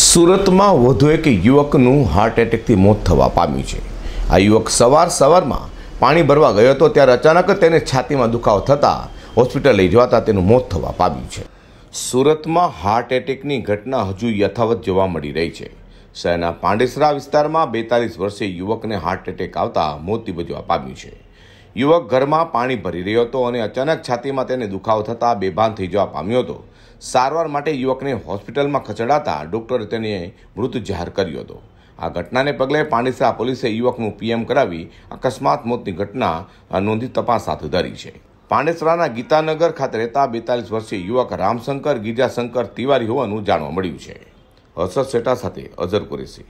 સુરતમાં વધુ એક યુવકનું હાર્ટ એટેકથી મોત થવા પામ્યું છે આ યુવક સવાર સવારમાં પાણી ભરવા ગયો હતો ત્યારે અચાનક તેને છાતીમાં દુખાવો થતાં હોસ્પિટલ લઈ જવાતા તેનું મોત થવા પામ્યું છે સુરતમાં હાર્ટ એટેકની ઘટના હજુ યથાવત જોવા મળી રહી છે શહેરના પાંડેસરા વિસ્તારમાં બેતાલીસ વર્ષે યુવકને હાર્ટ એટેક આવતા મોત નિપજવા પામ્યું છે યુવક ઘરમાં પાણી ભરી રહ્યો હતો અને અચાનક છાતીમાં તેને દુખાવો થતાં બેભાન થઈ જવા પામ્યો હતો સારવાર માટે યુવકને હોસ્પિટલમાં ખસેડાતા ડૉક્ટરે તેને મૃત જાહેર કર્યો હતો આ ઘટનાને પગલે પાંડિસરા પોલીસે યુવકનું પીએમ કરાવી અકસ્માત મોતની ઘટના નોંધી તપાસ હાથ ધરી છે પાંડેસરાના ગીતાનગર ખાતે રહેતા બેતાલીસ વર્ષીય યુવક રામશંકર ગીજાશંકર તિવારી હોવાનું જાણવા મળ્યું છે હર્ષદ શેટા સાથે અઝર કુરેશી